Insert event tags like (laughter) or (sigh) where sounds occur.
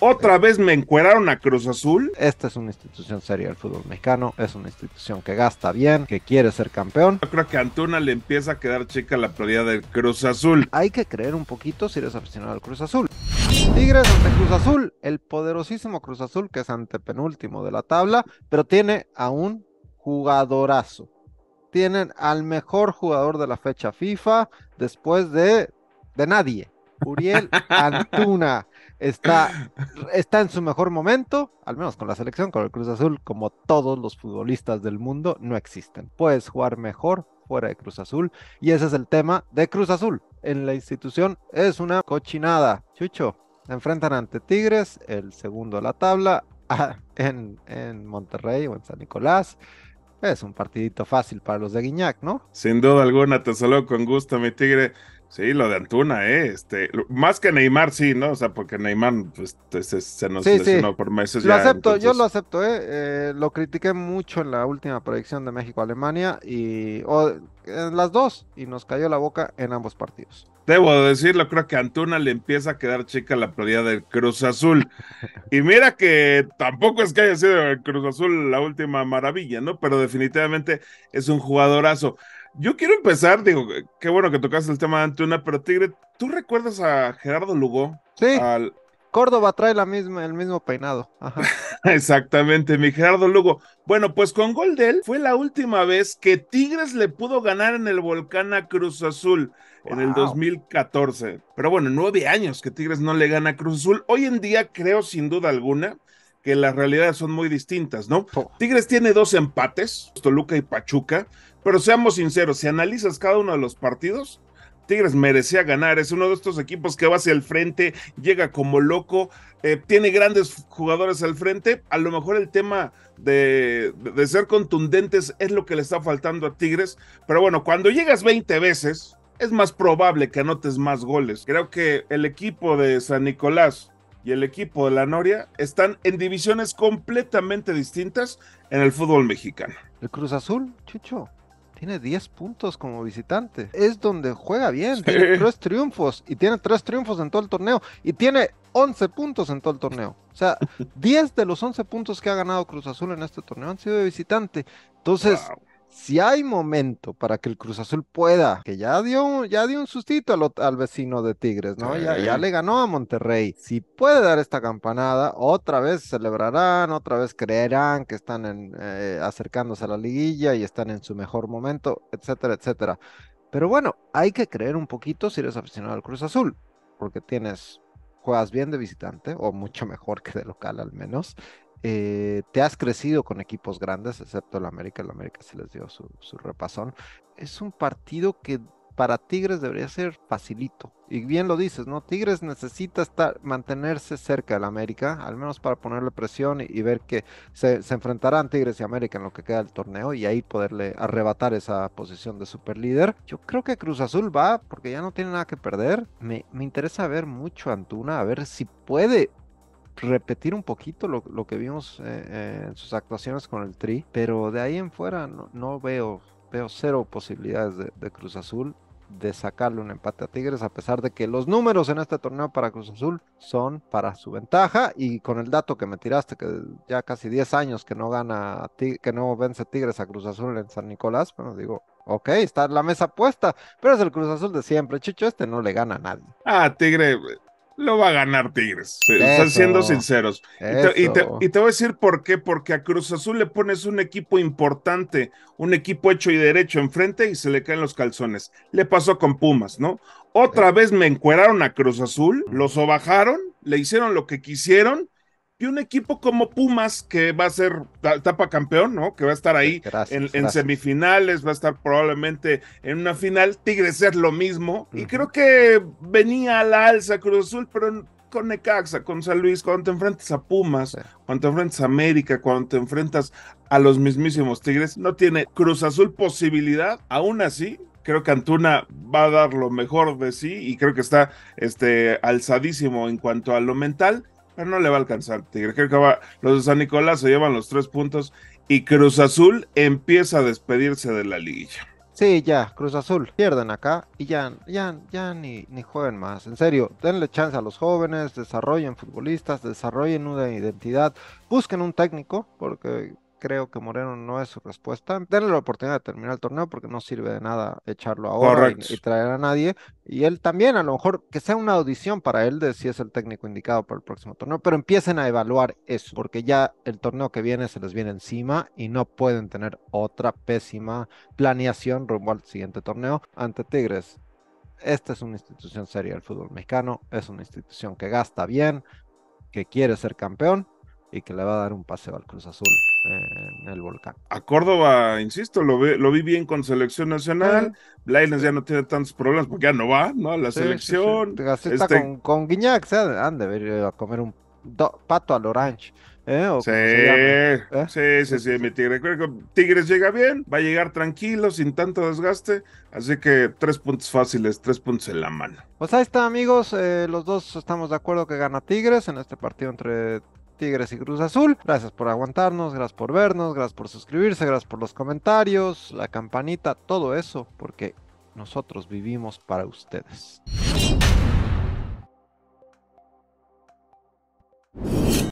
¿Otra vez me encueraron a Cruz Azul? Esta es una institución seria del fútbol mexicano, es una institución que gasta bien, que quiere ser campeón. Yo creo que a Antuna le empieza a quedar chica la prioridad del Cruz Azul. Hay que creer un poquito si eres aficionado al Cruz Azul. Tigres ante Cruz Azul, el poderosísimo Cruz Azul que es antepenúltimo de la tabla, pero tiene a un jugadorazo. Tienen al mejor jugador de la fecha FIFA después de, de nadie, Uriel (laughs) Antuna. Está, está en su mejor momento, al menos con la selección, con el Cruz Azul, como todos los futbolistas del mundo, no existen. Puedes jugar mejor fuera de Cruz Azul y ese es el tema de Cruz Azul. En la institución es una cochinada. Chucho, se enfrentan ante Tigres, el segundo de la tabla, (laughs) ah, en, en, Monterrey o en San Nicolás. Es un partidito fácil para los de Guiñac, ¿no? Sin duda alguna, te saludo con gusto, mi tigre. Sí, lo de Antuna, ¿eh? Este, más que Neymar, sí, ¿no? O sea, porque Neymar pues, se, nos lesionó por meses. Lo acepto, yo lo acepto, ¿eh? ¿eh? Lo critiqué mucho en la última proyección de México-Alemania y en las dos, y nos cayó la boca en ambos partidos. Debo decirlo, creo que Antuna le empieza a quedar chica la prioridad del Cruz Azul. (laughs) Y mira que tampoco es que haya sido el Cruz Azul la última maravilla, ¿no? Pero definitivamente es un jugadorazo. Yo quiero empezar, digo, qué bueno que tocaste el tema de una, pero Tigre, ¿tú recuerdas a Gerardo Lugo? Sí. Córdoba trae la misma, el mismo peinado. (laughs) Exactamente, mi Gerardo Lugo. Bueno, pues con gol de él fue la última vez que Tigres le pudo ganar en el Volcán a Cruz Azul en el 2014. Pero bueno, nueve años que Tigres no le gana a Cruz Azul. Hoy en día creo sin duda alguna que las realidades son muy distintas, ¿no? Tigres tiene dos empates, Toluca y Pachuca. Pero seamos sinceros, si analizas cada uno de los partidos, Tigres merecía ganar. Es uno de estos equipos que va hacia el frente, llega como loco, eh, tiene grandes jugadores al frente. A lo mejor el tema de, de, ser contundentes es lo que le está faltando a Tigres. Pero bueno, cuando llegas 20 veces, es más probable que anotes más goles. Creo que el equipo de San Nicolás y el equipo de la Noria están en divisiones completamente distintas en el fútbol mexicano. ¿El Cruz Azul, Chicho? tiene 10 puntos como visitante. Es donde juega bien, tiene 3 triunfos y tiene 3 triunfos en todo el torneo y tiene 11 puntos en todo el torneo. O sea, 10 (laughs) de los 11 puntos que ha ganado Cruz Azul en este torneo han sido de visitante. Entonces, si hay momento para que el Cruz Azul pueda, que ya dio un, ya dio un sustito al, vecino de Tigres, ¿no? Ya, le ganó a Monterrey. Si puede dar esta campanada, otra vez celebrarán, otra vez creerán que están eh, acercándose a la liguilla y están en su mejor momento, etcétera, etcétera. Pero bueno, hay que creer un poquito si eres aficionado al Cruz Azul, porque tienes juegas bien de visitante, o mucho mejor que de local al menos, eh, te has crecido con equipos grandes, excepto el América, el América se les dio su, repasón. Es un partido que para Tigres debería ser facilito. Y bien lo dices, ¿no? Tigres necesita estar, mantenerse cerca del América, al menos para ponerle presión y, ver que se, enfrentarán Tigres y América en lo que queda del torneo y ahí poderle arrebatar esa posición de superlíder. Yo creo que Cruz Azul va porque ya no tiene nada que perder. Me, me interesa ver mucho a Antuna, a ver si puede repetir un poquito lo, lo que vimos eh, en sus actuaciones con el Tri, pero de ahí en fuera no, veo, veo cero posibilidades de, Cruz Azul de sacarle un empate a Tigres, a pesar de que los números en este torneo para Cruz Azul son para su ventaja. Y con el dato que me tiraste, que ya casi 10 años que no gana, que no vence Tigres a Cruz Azul en San Nicolás, bueno, digo, ok, está la mesa puesta, pero es el Cruz Azul de siempre. Chicho, este no le gana a nadie. Ah, Tigre, lo va a ganar Tigres, están siendo sinceros. Y te, voy a decir por qué, porque a Cruz Azul le pones un equipo importante, un equipo hecho y derecho enfrente y se le caen los calzones. Le pasó con Pumas, ¿no? Otra eh. vez me encueraron a Cruz Azul, los sobajaron, le hicieron lo que quisieron y un equipo como Pumas, que va a ser etapa campeón, ¿no? Que va a estar ahí en, semifinales, va a estar probablemente en una final. Tigres es lo mismo. Y creo que venía a la alza Cruz Azul, pero con Necaxa, con San Luis, cuando te enfrentas a Pumas, cuando te enfrentas a América, cuando te enfrentas a los mismísimos Tigres, no tiene Cruz Azul posibilidad. Aún así, creo que Antuna va a dar lo mejor de sí y creo que está este, alzadísimo en cuanto a lo mental pero no le va a alcanzar, Tigre. Creo que va, los de San Nicolás se llevan los tres puntos y Cruz Azul empieza a despedirse de la liguilla. Sí, ya, Cruz Azul, pierden acá y ya, ya, ni, ni jueguen más. En serio, denle chance a los jóvenes, desarrollen futbolistas, desarrollen una identidad, busquen un técnico, porque creo que Moreno no es su respuesta. Denle la oportunidad de terminar el torneo porque no sirve de nada echarlo ahora y, y, traer a nadie. Y él también, a lo mejor, que sea una audición para él de si es el técnico indicado para el próximo torneo, pero empiecen a evaluar eso, porque ya el torneo que viene se les viene encima y no pueden tener otra pésima planeación rumbo al siguiente torneo ante Tigres. Esta es una institución seria del fútbol mexicano, es una institución que gasta bien, que quiere ser campeón y que le va a dar un paseo al Cruz Azul en el volcán. A Córdoba, insisto, lo, vi bien con selección nacional. Blaines ya no tiene tantos problemas porque ya no va, ¿no? la selección. Sí, este con, Guiñac, han de a comer un pato al orange. ¿eh? ¿eh? sí, sí, sí, mi Tigre. Tigres llega bien, va a llegar tranquilo, sin tanto desgaste. Así que tres puntos fáciles, tres puntos en la mano. Pues ahí está, amigos. Eh, los dos estamos de acuerdo que gana Tigres en este partido entre Tigres y Cruz Azul. Gracias por aguantarnos, gracias por vernos, gracias por suscribirse, gracias por los comentarios, la campanita, todo eso, porque nosotros vivimos para ustedes.